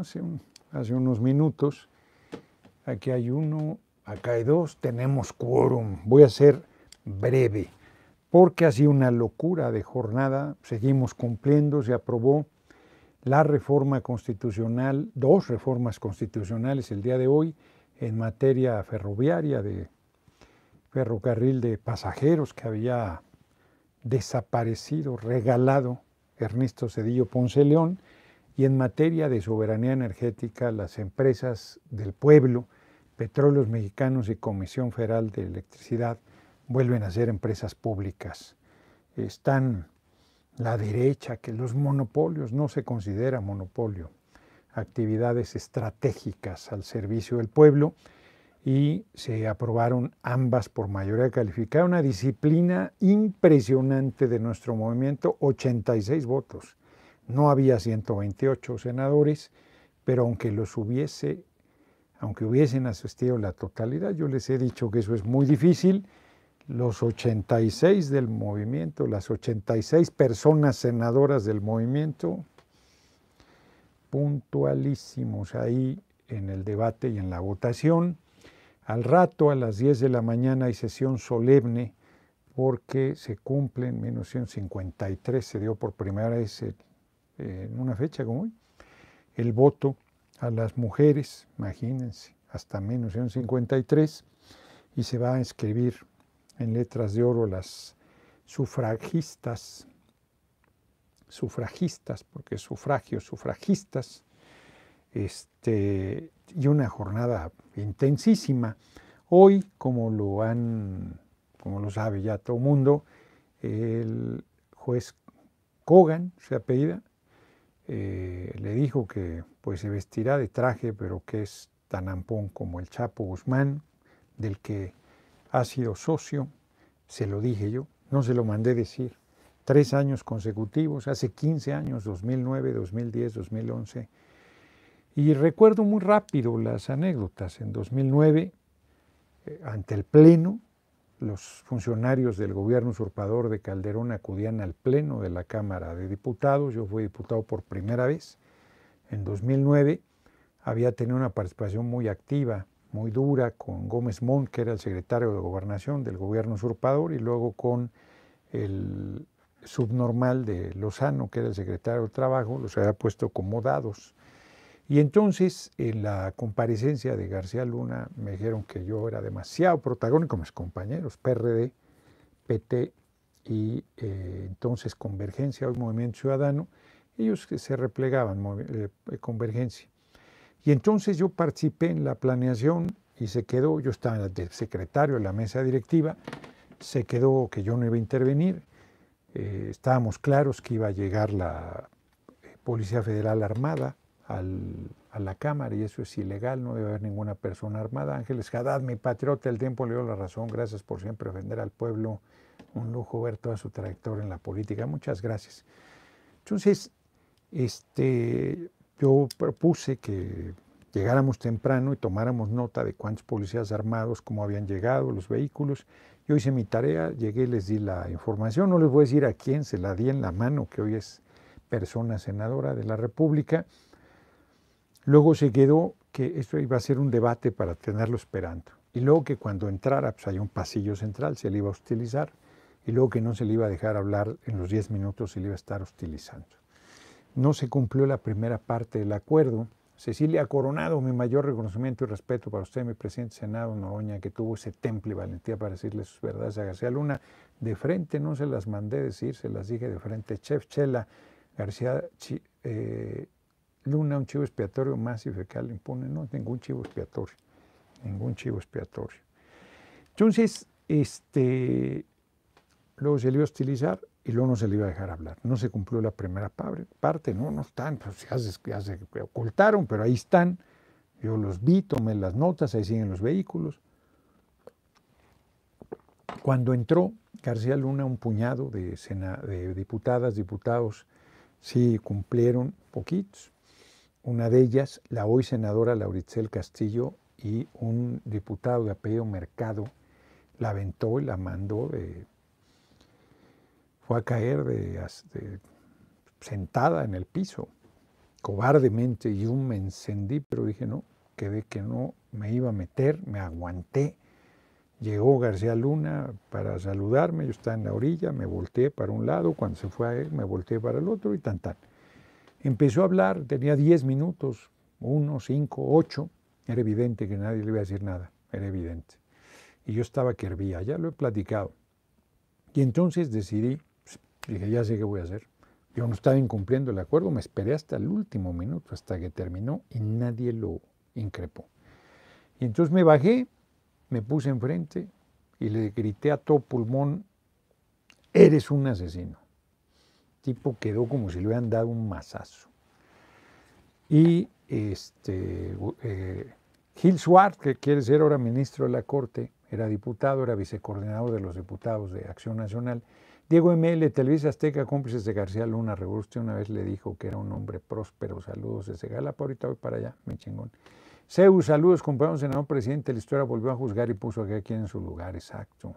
hace, unos minutos. Aquí hay uno, acá hay dos, tenemos quórum. Voy a ser breve, porque ha sido una locura de jornada. Seguimos cumpliendo, se aprobó la reforma constitucional, dos reformas constitucionales el día de hoy en materia ferroviaria de ferrocarril de pasajeros que había desaparecido, regalado Ernesto Cedillo Ponce León y en materia de soberanía energética, las empresas del pueblo, Petróleos Mexicanos y Comisión Federal de Electricidad vuelven a ser empresas públicas. Están la derecha, que los monopolios no se considera monopolio, actividades estratégicas al servicio del pueblo y se aprobaron ambas por mayoría calificada, una disciplina impresionante de nuestro movimiento, 86 votos. No había 128 senadores, pero aunque los hubiese, aunque hubiesen asistido la totalidad, yo les he dicho que eso es muy difícil, los 86 del movimiento, las 86 personas senadoras del movimiento, puntualísimos ahí en el debate y en la votación. Al rato, a las 10 de la mañana, hay sesión solemne porque se cumplen, en 1953, se dio por primera vez el en una fecha como hoy, el voto a las mujeres, imagínense, hasta menos, 53, y se va a escribir en letras de oro las sufragistas, sufragistas, porque sufragio, sufragistas, este, y una jornada intensísima. Hoy, como lo han, como lo sabe ya todo el mundo, el juez Kogan, se apellida, eh, le dijo que pues se vestirá de traje, pero que es tan ampón como el Chapo Guzmán, del que ha sido socio, se lo dije yo, no se lo mandé decir, tres años consecutivos, hace 15 años, 2009, 2010, 2011. Y recuerdo muy rápido las anécdotas. En 2009, eh, ante el Pleno, los funcionarios del gobierno usurpador de Calderón acudían al Pleno de la Cámara de Diputados. Yo fui diputado por primera vez en 2009. Había tenido una participación muy activa, muy dura, con Gómez Montt, que era el secretario de Gobernación del gobierno usurpador, y luego con el subnormal de Lozano, que era el secretario de Trabajo, los había puesto como dados y entonces en la comparecencia de García Luna me dijeron que yo era demasiado protagónico, mis compañeros, PRD, PT y eh, entonces Convergencia, hoy Movimiento Ciudadano, ellos se replegaban, eh, eh, Convergencia. Y entonces yo participé en la planeación y se quedó, yo estaba el secretario en la mesa directiva, se quedó que yo no iba a intervenir, estábamos claros que iba a llegar la Policía Federal Armada, a la Cámara y eso es ilegal, no debe haber ninguna persona armada. Ángeles Haddad, mi patriota, el tiempo le dio la razón, gracias por siempre defender al pueblo, un lujo ver toda su trayectoria en la política, muchas gracias. Entonces, este, yo propuse que llegáramos temprano y tomáramos nota de cuántos policías armados, cómo habían llegado, los vehículos. Yo hice mi tarea, llegué, y les di la información, no les voy a decir a quién, se la di en la mano, que hoy es persona senadora de la República. Luego se quedó que esto iba a ser un debate para tenerlo esperando. Y luego que cuando entrara, pues hay un pasillo central, se le iba a hostilizar. Y luego que no se le iba a dejar hablar en los 10 minutos, se le iba a estar hostilizando. No se cumplió la primera parte del acuerdo. Cecilia Coronado, mi mayor reconocimiento y respeto para usted, mi presidente Senado Noroña, que tuvo ese temple y valentía para decirle sus verdades a García Luna. De frente no se las mandé decir, se las dije de frente. Chef Chela, García eh, luna, un chivo expiatorio más y fecal impone, No, ningún chivo expiatorio. Ningún chivo expiatorio. Entonces, este, luego se le iba a hostilizar y luego no se le iba a dejar hablar. No se cumplió la primera parte, no, no están, pues, ya, se, ocultaron, pero ahí están. Yo los vi, tomé las notas, ahí siguen los vehículos. Cuando entró García Luna, un puñado de diputadas, diputados, sí cumplieron poquitos, una de ellas, la hoy senadora Lauritzel Castillo, y un diputado de apellido Mercado la aventó y la mandó de. fue a caer de, sentada en el piso, cobardemente, y yo me encendí, pero dije no, quedé que no me iba a meter, me aguanté. Llegó García Luna para saludarme, yo estaba en la orilla, me volteé para un lado, cuando se fue a él me volteé para el otro y tan tan. Empezó a hablar, tenía 10 minutos, 1, 5, 8. Era evidente que nadie le iba a decir nada, era evidente. Y yo estaba que hervía, ya lo he platicado. Y entonces decidí, pues, dije, ya sé qué voy a hacer. Yo no estaba incumpliendo el acuerdo, me esperé hasta el último minuto, hasta que terminó y nadie lo increpó. Y entonces me bajé, me puse enfrente y le grité a todo pulmón, eres un asesino tipo quedó como si le hubieran dado un mazazo. Y este, eh, Gil que quiere ser ahora ministro de la Corte, era diputado, era vicecoordinador de los diputados de Acción Nacional. Diego ML, Televisa Azteca, cómplices de García Luna, Revolución una vez le dijo que era un hombre próspero. Saludos desde Galapa, ahorita voy para allá, me chingón. Zeus, saludos, compañero senador presidente, la historia volvió a juzgar y puso a en su lugar, exacto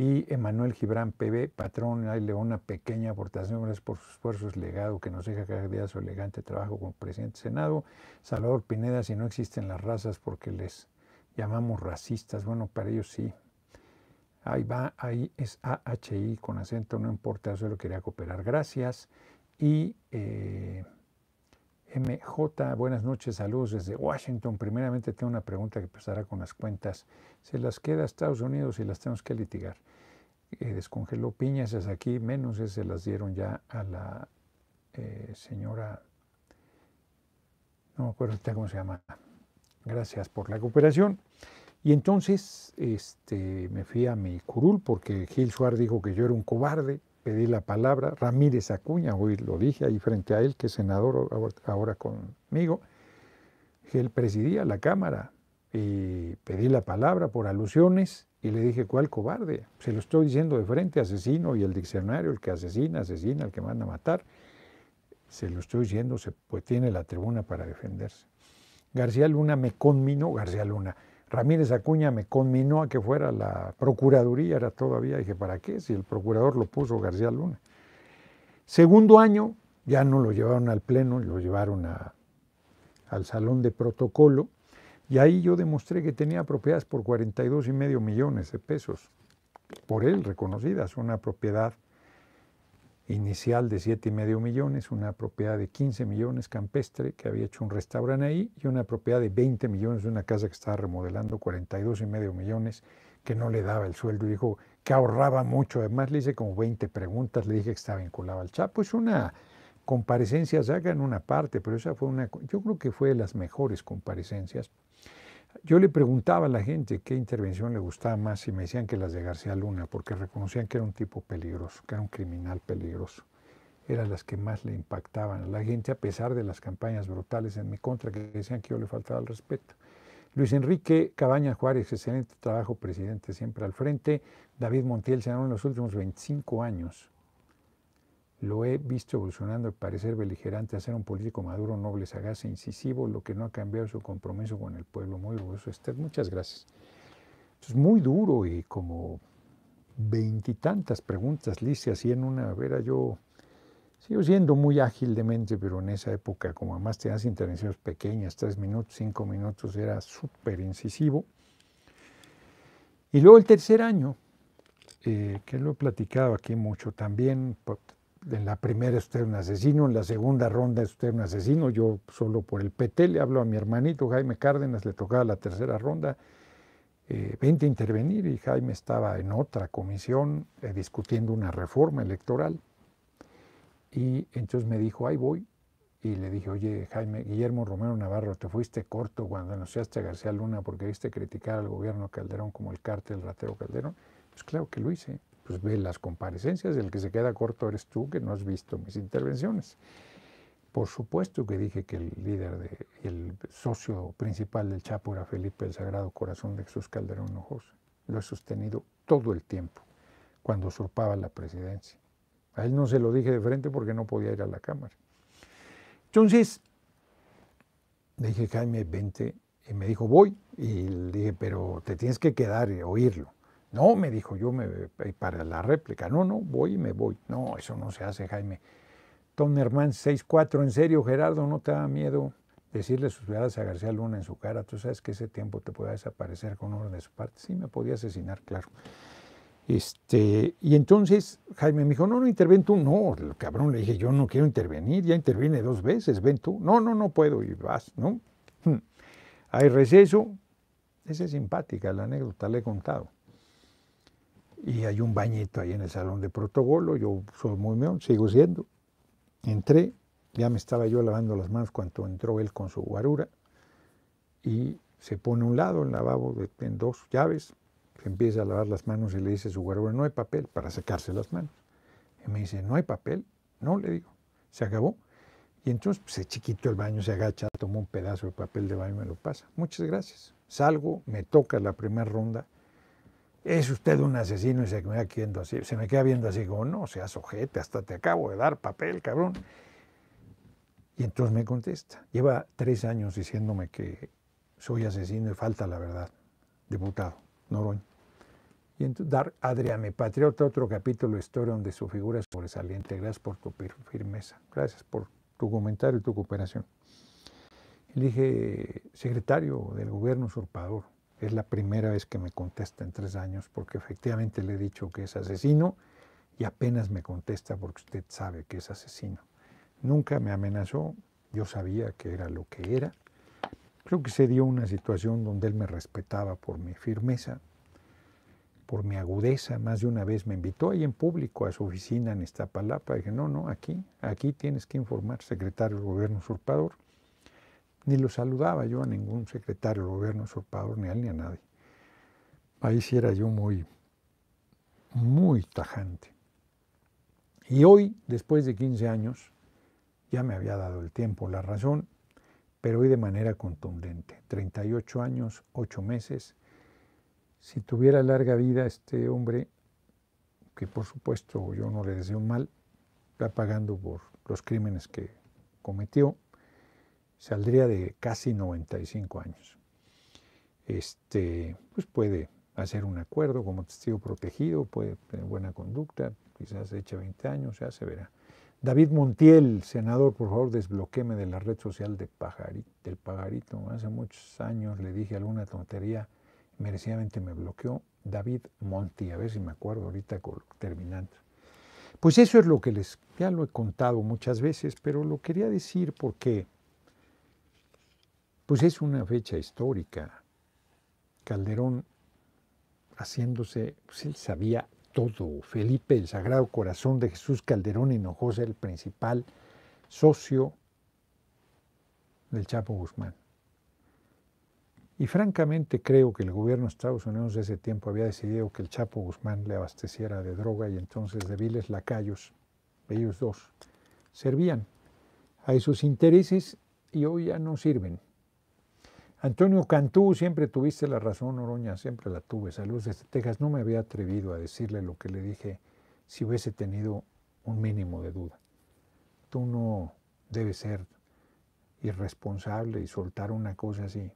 y Emanuel Gibran PB, patrón, ahí le una pequeña aportación, gracias por sus esfuerzos, legado que nos deja cada día su elegante trabajo como presidente del Senado. Salvador Pineda, si no existen las razas porque les llamamos racistas, bueno, para ellos sí. Ahí va, ahí es AHI con acento, no importa, solo quería cooperar, gracias. Y eh, MJ, buenas noches, saludos desde Washington. Primeramente tengo una pregunta que empezará con las cuentas. ¿Se las queda a Estados Unidos y las tenemos que litigar? Eh, descongeló piñas es aquí, menos se las dieron ya a la eh, señora, no me acuerdo cómo se llama. Gracias por la cooperación. Y entonces este, me fui a mi curul porque Gil Suárez dijo que yo era un cobarde pedí la palabra. Ramírez Acuña, hoy lo dije ahí frente a él, que es senador ahora conmigo, que él presidía la Cámara y pedí la palabra por alusiones y le dije, ¿cuál cobarde? Se lo estoy diciendo de frente, asesino y el diccionario, el que asesina, asesina, el que manda a matar. Se lo estoy diciendo, se, pues tiene la tribuna para defenderse. García Luna me conminó, García Luna, Ramírez Acuña me conminó a que fuera la Procuraduría, era todavía, dije, ¿para qué? Si el procurador lo puso García Luna. Segundo año, ya no lo llevaron al Pleno, lo llevaron al Salón de Protocolo, y ahí yo demostré que tenía propiedades por 42 y medio millones de pesos, por él reconocidas, una propiedad inicial de siete y medio millones, una propiedad de 15 millones campestre que había hecho un restaurante ahí y una propiedad de 20 millones de una casa que estaba remodelando, 42 y medio millones, que no le daba el sueldo. Y dijo que ahorraba mucho. Además le hice como 20 preguntas, le dije que estaba vinculado al Chapo. Es una comparecencia, se haga en una parte, pero esa fue una, yo creo que fue de las mejores comparecencias. Yo le preguntaba a la gente qué intervención le gustaba más y me decían que las de García Luna, porque reconocían que era un tipo peligroso, que era un criminal peligroso. Eran las que más le impactaban a la gente, a pesar de las campañas brutales en mi contra, que decían que yo le faltaba el respeto. Luis Enrique Cabañas Juárez, excelente trabajo, presidente, siempre al frente. David Montiel, senador en los últimos 25 años, lo he visto evolucionando de parecer beligerante a ser un político maduro, noble, sagaz e incisivo, lo que no ha cambiado su compromiso con el pueblo. Muy orgulloso Esther. Muchas gracias. Es pues, muy duro y como veintitantas preguntas, Lice, así en una, vera yo, sigo siendo muy ágil de mente, pero en esa época, como además te das intervenciones pequeñas, tres minutos, cinco minutos, era súper incisivo. Y luego el tercer año, eh, que lo he platicado aquí mucho también, pues, en la primera es usted un asesino, en la segunda ronda es usted un asesino, yo solo por el PT le hablo a mi hermanito Jaime Cárdenas, le tocaba la tercera ronda, eh, vente a intervenir y Jaime estaba en otra comisión eh, discutiendo una reforma electoral y entonces me dijo, ahí voy, y le dije, oye Jaime, Guillermo Romero Navarro, te fuiste corto cuando anunciaste a García Luna porque viste criticar al gobierno Calderón como el cártel ratero Calderón, pues claro que lo hice pues ve las comparecencias, el que se queda corto eres tú que no has visto mis intervenciones. Por supuesto que dije que el líder, de, el socio principal del Chapo era Felipe el Sagrado Corazón de Jesús Calderón Hinojosa. Lo he sostenido todo el tiempo, cuando usurpaba la presidencia. A él no se lo dije de frente porque no podía ir a la Cámara. Entonces, le dije, Jaime, vente. Y me dijo, voy. Y le dije, pero te tienes que quedar y oírlo. No, me dijo yo me, eh, para la réplica. No, no, voy y me voy. No, eso no se hace, Jaime. Tom Herman 6-4, en serio, Gerardo, ¿no te da miedo decirle sus verdades a García Luna en su cara? Tú sabes que ese tiempo te puede desaparecer con orden de su parte. Sí, me podía asesinar, claro. Este, y entonces Jaime me dijo, no, no interven tú, no, el cabrón le dije, yo no quiero intervenir, ya intervine dos veces, ven tú, no, no, no puedo, y vas, ¿no? Hmm. Hay receso, esa es simpática la anécdota, le he contado y hay un bañito ahí en el salón de protocolo, yo soy muy meón, sigo siendo. Entré, ya me estaba yo lavando las manos cuando entró él con su guarura y se pone a un lado el lavabo de, en dos llaves, empieza a lavar las manos y le dice a su guarura, no hay papel para secarse las manos. Y me dice, no hay papel, no, le digo, se acabó. Y entonces pues, se chiquito el baño, se agacha, tomó un pedazo de papel de baño y me lo pasa. Muchas gracias. Salgo, me toca la primera ronda es usted un asesino y se me, queda viendo así, se me queda viendo así como, no, seas ojete, hasta te acabo de dar papel, cabrón. Y entonces me contesta, lleva tres años diciéndome que soy asesino y falta la verdad, diputado Noroña. Y entonces, dar Adrián, mi patriota, otro capítulo de historia donde su figura es sobresaliente. Gracias por tu firmeza, gracias por tu comentario y tu cooperación. Elige secretario del gobierno usurpador, es la primera vez que me contesta en tres años porque efectivamente le he dicho que es asesino y apenas me contesta porque usted sabe que es asesino. Nunca me amenazó, yo sabía que era lo que era. Creo que se dio una situación donde él me respetaba por mi firmeza, por mi agudeza. Más de una vez me invitó ahí en público a su oficina en Iztapalapa. Dije, no, no, aquí, aquí tienes que informar, secretario del gobierno usurpador. Ni lo saludaba yo a ningún secretario del gobierno usurpador, ni a él ni a nadie. Ahí sí era yo muy, muy tajante. Y hoy, después de 15 años, ya me había dado el tiempo, la razón, pero hoy de manera contundente. 38 años, 8 meses. Si tuviera larga vida este hombre, que por supuesto yo no le deseo mal, va pagando por los crímenes que cometió, saldría de casi 95 años. Este, pues puede hacer un acuerdo como testigo protegido, puede tener buena conducta, quizás eche 20 años, ya se verá. David Montiel, senador, por favor desbloquéme de la red social de pajarito, del pajarito. Hace muchos años le dije alguna tontería, merecidamente me bloqueó David Montiel, a ver si me acuerdo ahorita terminando. Pues eso es lo que les, ya lo he contado muchas veces, pero lo quería decir porque pues es una fecha histórica. Calderón haciéndose, pues él sabía todo. Felipe, el Sagrado Corazón de Jesús Calderón ser el principal socio del Chapo Guzmán. Y francamente creo que el gobierno de Estados Unidos de ese tiempo había decidido que el Chapo Guzmán le abasteciera de droga y entonces de viles lacayos, ellos dos, servían a esos intereses y hoy ya no sirven. Antonio Cantú, siempre tuviste la razón, Oroña, siempre la tuve. Saludos desde Texas. No me había atrevido a decirle lo que le dije si hubiese tenido un mínimo de duda. Tú no debes ser irresponsable y soltar una cosa así.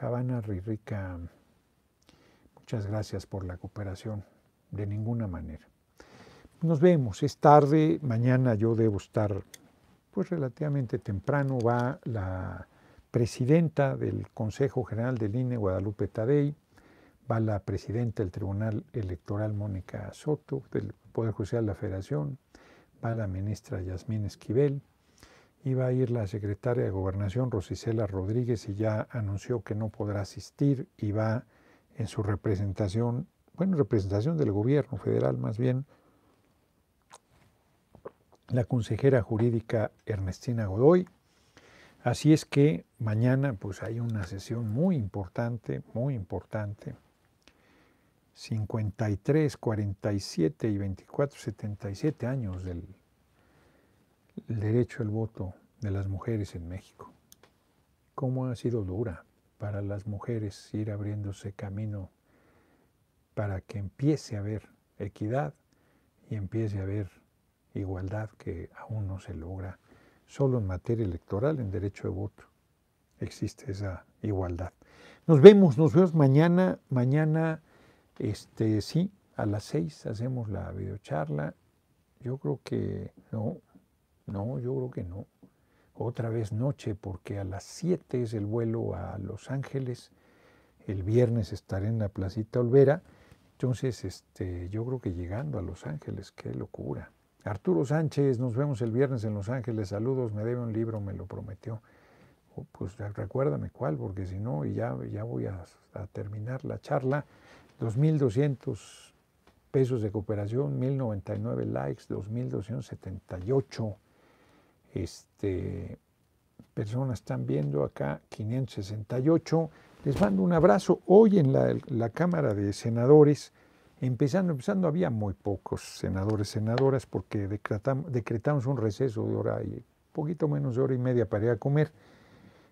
Habana Ririca, muchas gracias por la cooperación. De ninguna manera. Nos vemos, es tarde, mañana yo debo estar pues relativamente temprano, va la presidenta del Consejo General del INE, Guadalupe Tadei, va la presidenta del Tribunal Electoral, Mónica Soto, del Poder Judicial de la Federación, va la ministra Yasmín Esquivel, iba a ir la secretaria de Gobernación, Rosicela Rodríguez, y ya anunció que no podrá asistir y va en su representación, bueno, representación del gobierno federal más bien, la consejera jurídica Ernestina Godoy, Así es que mañana pues hay una sesión muy importante, muy importante. 53, 47 y 24, 77 años del derecho al voto de las mujeres en México. ¿Cómo ha sido dura para las mujeres ir abriéndose camino para que empiece a haber equidad y empiece a haber igualdad que aún no se logra? solo en materia electoral, en derecho de voto, existe esa igualdad. Nos vemos, nos vemos mañana, mañana, este, sí, a las seis hacemos la videocharla. Yo creo que no, no, yo creo que no. Otra vez noche, porque a las siete es el vuelo a Los Ángeles. El viernes estaré en la Placita Olvera. Entonces, este, yo creo que llegando a Los Ángeles, qué locura. Arturo Sánchez, nos vemos el viernes en Los Ángeles, saludos, me debe un libro, me lo prometió. Oh, pues recuérdame cuál, porque si no, ya, ya voy a, terminar la charla. 2.200 pesos de cooperación, 1.099 likes, 2.278 este, personas están viendo acá, 568. Les mando un abrazo. Hoy en la, la Cámara de Senadores Empezando, empezando, había muy pocos senadores, senadoras, porque decretamos, un receso de hora y poquito menos de hora y media para ir a comer.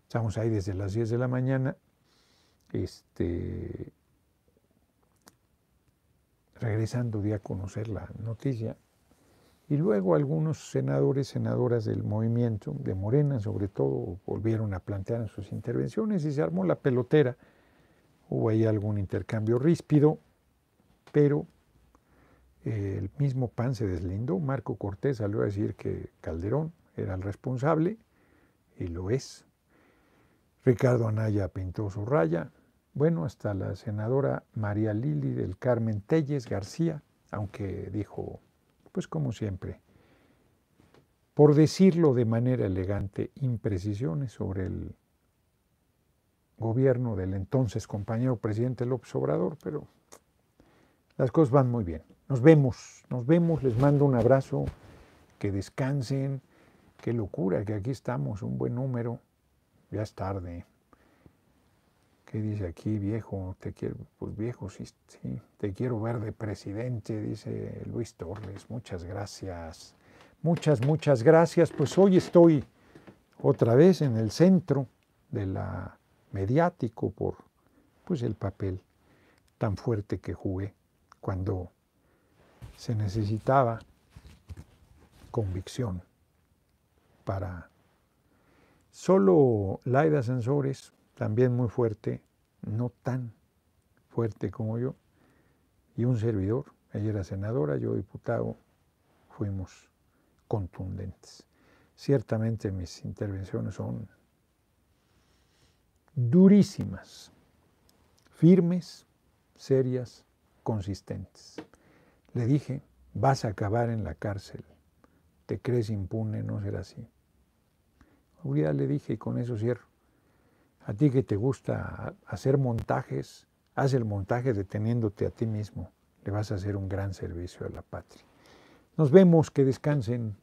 Estamos ahí desde las 10 de la mañana. Este, regresando de a conocer la noticia. Y luego algunos senadores, senadoras del movimiento, de Morena sobre todo, volvieron a plantear sus intervenciones y se armó la pelotera. Hubo ahí algún intercambio ríspido pero eh, el mismo PAN se deslindó. Marco Cortés salió a decir que Calderón era el responsable y lo es. Ricardo Anaya pintó su raya. Bueno, hasta la senadora María Lili del Carmen Telles García, aunque dijo, pues como siempre, por decirlo de manera elegante, imprecisiones sobre el gobierno del entonces compañero presidente López Obrador, pero las cosas van muy bien. Nos vemos, nos vemos, les mando un abrazo, que descansen. Qué locura que aquí estamos, un buen número. Ya es tarde. ¿Qué dice aquí, viejo? Te quiero, pues viejo, sí, Te quiero ver de presidente, dice Luis Torres. Muchas gracias. Muchas, muchas gracias. Pues hoy estoy otra vez en el centro de la mediático por pues el papel tan fuerte que jugué cuando se necesitaba convicción para... Solo Laida Sensores, también muy fuerte, no tan fuerte como yo, y un servidor, ella era senadora, yo diputado, fuimos contundentes. Ciertamente mis intervenciones son durísimas, firmes, serias, consistentes. Le dije, vas a acabar en la cárcel, te crees impune, no será así. Uriah le dije, y con eso cierro, a ti que te gusta hacer montajes, haz el montaje deteniéndote a ti mismo, le vas a hacer un gran servicio a la patria. Nos vemos, que descansen.